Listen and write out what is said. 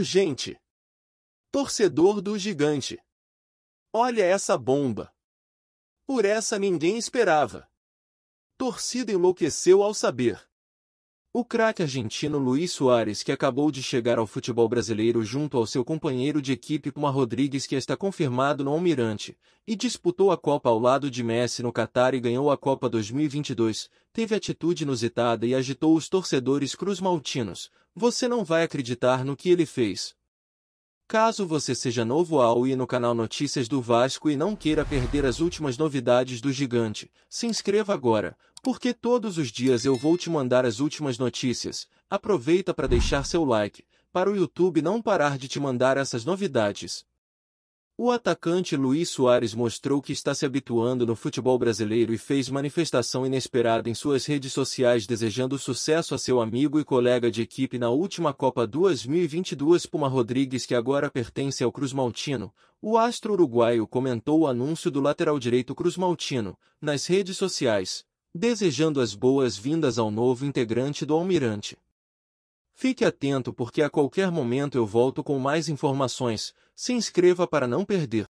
Urgente. Torcedor do gigante. Olha essa bomba. Por essa ninguém esperava. Torcida enlouqueceu ao saber. O craque argentino Luiz Soares, que acabou de chegar ao futebol brasileiro junto ao seu companheiro de equipe Puma Rodrigues, que está confirmado no Almirante, e disputou a Copa ao lado de Messi no Catar e ganhou a Copa 2022, teve atitude inusitada e agitou os torcedores cruzmaltinos. Você não vai acreditar no que ele fez. Caso você seja novo ao e no canal Notícias do Vasco e não queira perder as últimas novidades do gigante, se inscreva agora, porque todos os dias eu vou te mandar as últimas notícias. Aproveita para deixar seu like, para o YouTube não parar de te mandar essas novidades. O atacante Luiz Soares mostrou que está se habituando no futebol brasileiro e fez manifestação inesperada em suas redes sociais desejando sucesso a seu amigo e colega de equipe na última Copa 2022 Puma Rodrigues que agora pertence ao Cruz Maltino. O astro uruguaio comentou o anúncio do lateral direito Cruz Maltino nas redes sociais, desejando as boas-vindas ao novo integrante do Almirante. Fique atento porque a qualquer momento eu volto com mais informações. Se inscreva para não perder.